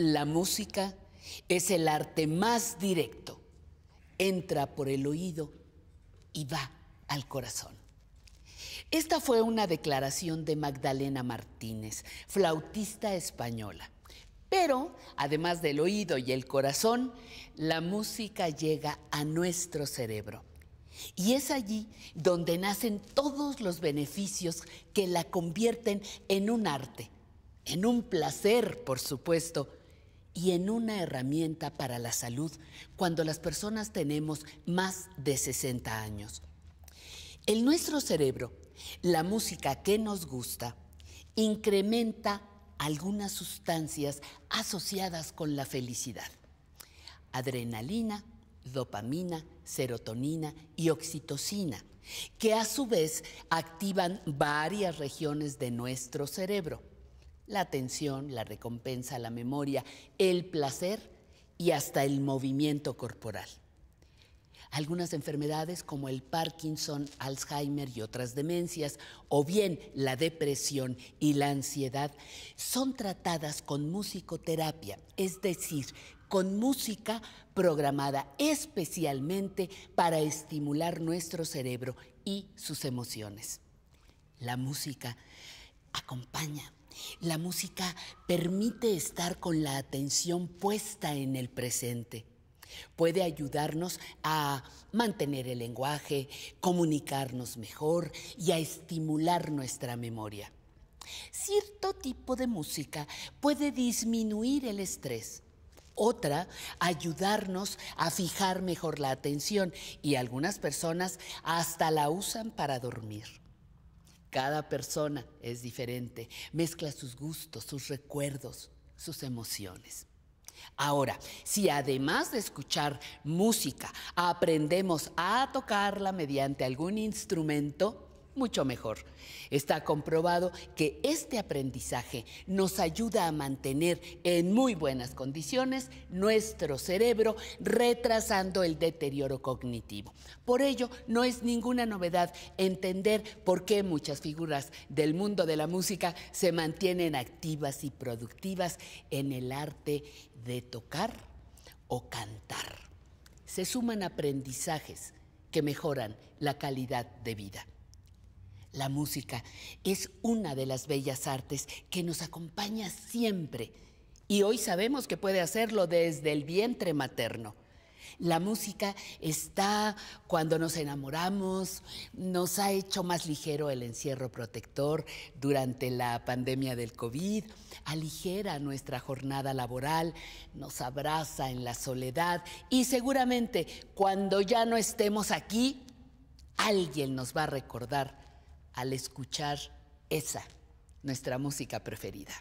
La música es el arte más directo. Entra por el oído y va al corazón. Esta fue una declaración de Magdalena Martínez, flautista española. Pero, además del oído y el corazón, la música llega a nuestro cerebro. Y es allí donde nacen todos los beneficios que la convierten en un arte, en un placer, por supuesto, y en una herramienta para la salud cuando las personas tenemos más de 60 años. En nuestro cerebro, la música que nos gusta incrementa algunas sustancias asociadas con la felicidad. Adrenalina, dopamina, serotonina y oxitocina, que a su vez activan varias regiones de nuestro cerebro la atención, la recompensa, la memoria, el placer y hasta el movimiento corporal. Algunas enfermedades como el Parkinson, Alzheimer y otras demencias, o bien la depresión y la ansiedad, son tratadas con musicoterapia, es decir, con música programada especialmente para estimular nuestro cerebro y sus emociones. La música acompaña, la música permite estar con la atención puesta en el presente. Puede ayudarnos a mantener el lenguaje, comunicarnos mejor y a estimular nuestra memoria. Cierto tipo de música puede disminuir el estrés, otra ayudarnos a fijar mejor la atención y algunas personas hasta la usan para dormir. Cada persona es diferente, mezcla sus gustos, sus recuerdos, sus emociones. Ahora, si además de escuchar música aprendemos a tocarla mediante algún instrumento, mucho mejor. Está comprobado que este aprendizaje nos ayuda a mantener en muy buenas condiciones nuestro cerebro, retrasando el deterioro cognitivo. Por ello, no es ninguna novedad entender por qué muchas figuras del mundo de la música se mantienen activas y productivas en el arte de tocar o cantar. Se suman aprendizajes que mejoran la calidad de vida. La música es una de las bellas artes que nos acompaña siempre y hoy sabemos que puede hacerlo desde el vientre materno. La música está cuando nos enamoramos, nos ha hecho más ligero el encierro protector durante la pandemia del COVID, aligera nuestra jornada laboral, nos abraza en la soledad y seguramente cuando ya no estemos aquí, alguien nos va a recordar al escuchar esa, nuestra música preferida.